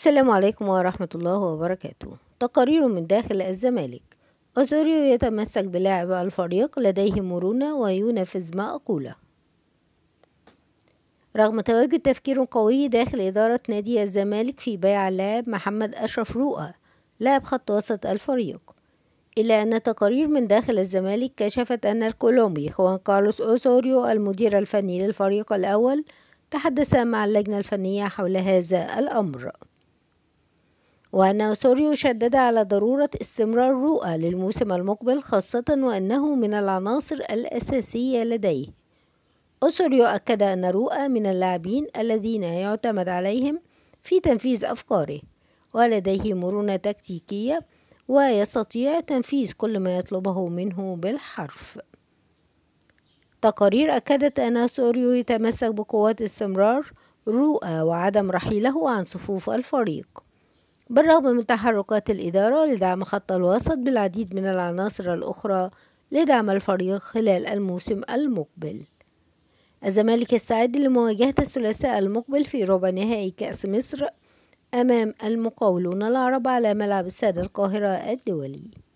السلام عليكم ورحمة الله وبركاته تقارير من داخل الزمالك أوزوريو يتمسك بلاعب الفريق لديه مرونة وينفذ ما أقوله رغم تواجد تفكير قوي داخل إدارة نادي الزمالك في بيع اللاعب محمد أشرف رؤى لاعب خط وسط الفريق إلا أن تقارير من داخل الزمالك كشفت أن الكولومبي خوان كارلوس أوسوريو المدير الفني للفريق الأول تحدث مع اللجنة الفنية حول هذا الأمر وأن أسوريو شدد على ضرورة استمرار رؤى للموسم المقبل خاصة وأنه من العناصر الأساسية لديه أسوريو أكد أن رؤى من اللاعبين الذين يعتمد عليهم في تنفيذ أفكاره ولديه مرونة تكتيكية ويستطيع تنفيذ كل ما يطلبه منه بالحرف تقارير أكدت أن سوريو يتمسك بقوة استمرار رؤى وعدم رحيله عن صفوف الفريق بالرغم من تحركات الإدارة لدعم خط الوسط بالعديد من العناصر الأخرى لدعم الفريق خلال الموسم المقبل الزمالك يستعد لمواجهة الثلاثاء المقبل في ربع نهائي كأس مصر أمام المقاولون العرب على ملعب السادة القاهرة الدولي